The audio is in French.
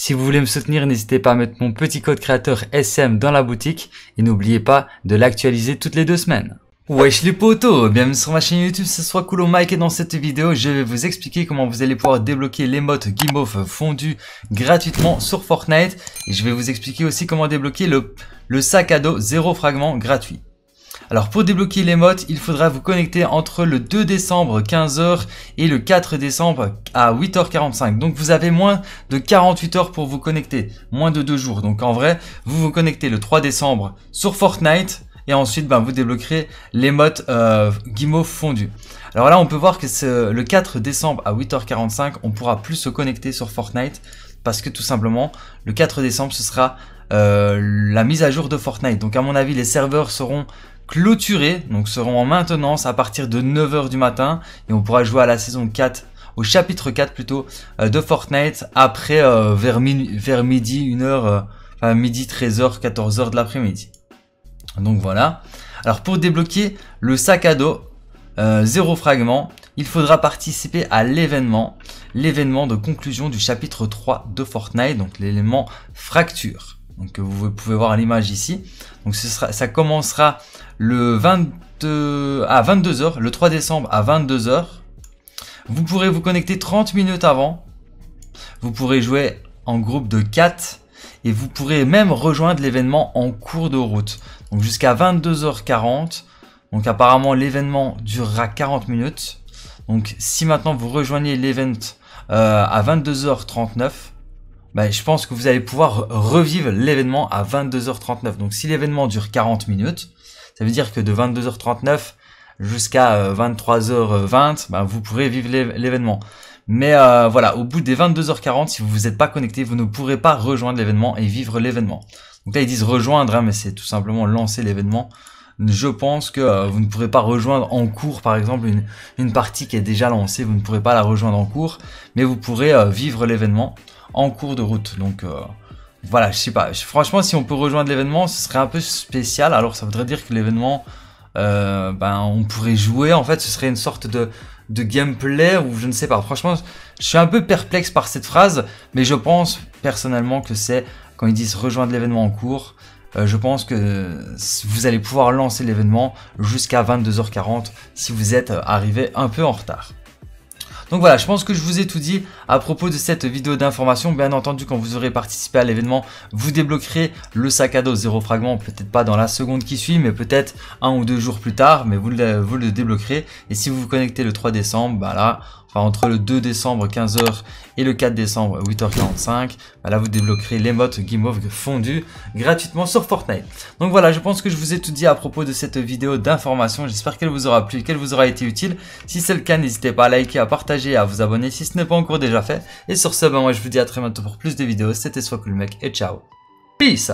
Si vous voulez me soutenir, n'hésitez pas à mettre mon petit code créateur SM dans la boutique et n'oubliez pas de l'actualiser toutes les deux semaines. Wesh les potos, bienvenue sur ma chaîne YouTube, ce soit Cool Mike et dans cette vidéo je vais vous expliquer comment vous allez pouvoir débloquer les l'émote guimauve Fondu gratuitement sur Fortnite et je vais vous expliquer aussi comment débloquer le, le sac à dos zéro fragment gratuit. Alors pour débloquer les mods, il faudra vous connecter entre le 2 décembre 15h et le 4 décembre à 8h45. Donc vous avez moins de 48 heures pour vous connecter, moins de 2 jours. Donc en vrai, vous vous connectez le 3 décembre sur Fortnite et ensuite ben, vous débloquerez les mods euh, guimauve fondu. Alors là on peut voir que le 4 décembre à 8h45, on pourra plus se connecter sur Fortnite parce que tout simplement le 4 décembre ce sera euh, la mise à jour de Fortnite. Donc à mon avis les serveurs seront Clôturé, donc seront en maintenance à partir de 9h du matin et on pourra jouer à la saison 4 au chapitre 4 plutôt euh, de Fortnite après euh, vers, vers midi 1h euh, midi 13h 14h de l'après-midi. Donc voilà. Alors pour débloquer le sac à dos zéro fragment, il faudra participer à l'événement, l'événement de conclusion du chapitre 3 de Fortnite, donc l'élément fracture. Donc euh, vous pouvez voir l'image ici. Donc ce ça commencera le 22, euh, à 22h, le 3 décembre à 22h. Vous pourrez vous connecter 30 minutes avant. Vous pourrez jouer en groupe de 4 et vous pourrez même rejoindre l'événement en cours de route. Donc jusqu'à 22h40. Donc apparemment l'événement durera 40 minutes. Donc si maintenant vous rejoignez l'event euh, à 22h39, bah, je pense que vous allez pouvoir revivre l'événement à 22h39. Donc si l'événement dure 40 minutes, ça veut dire que de 22h39 jusqu'à 23h20, euh, bah, vous pourrez vivre l'événement. Mais euh, voilà, au bout des 22h40, si vous vous êtes pas connecté, vous ne pourrez pas rejoindre l'événement et vivre l'événement. Donc là, ils disent rejoindre, hein, mais c'est tout simplement lancer l'événement. Je pense que euh, vous ne pourrez pas rejoindre en cours, par exemple, une, partie qui est déjà lancée, vous ne pourrez pas la rejoindre en cours, mais vous pourrez vivre l'événement en cours de route. Donc euh, voilà, je sais pas. Franchement, si on peut rejoindre l'événement, ce serait un peu spécial. Alors ça voudrait dire que l'événement, euh, ben, on pourrait jouer. En fait, ce serait une sorte de, de gameplay ou je ne sais pas. Franchement, je suis un peu perplexe par cette phrase, mais je pense personnellement que c'est quand ils disent rejoindre l'événement en cours. Euh, je pense que vous allez pouvoir lancer l'événement jusqu'à 22h40 si vous êtes arrivé un peu en retard. Donc voilà, je pense que je vous ai tout dit à propos de cette vidéo d'information. Bien entendu, quand vous aurez participé à l'événement, vous débloquerez le sac à dos zéro fragment, peut-être pas dans la seconde qui suit, mais peut-être un ou deux jours plus tard, mais vous le, débloquerez. Et si vous vous connectez le 3 décembre, bah là, enfin entre le 2 décembre 15h et le 4 décembre 8h45, bah, là vous débloquerez les Game Over fondu gratuitement sur Fortnite. Donc voilà, je pense que je vous ai tout dit à propos de cette vidéo d'information. J'espère qu'elle vous aura plu, qu'elle vous aura été utile. Si c'est le cas, n'hésitez pas à liker, à partager, à vous abonner si ce n'est pas encore déjà fait. Et sur ce, bah, moi je vous dis à très bientôt pour plus de vidéos. C'était Soit Cool Mec et ciao. Peace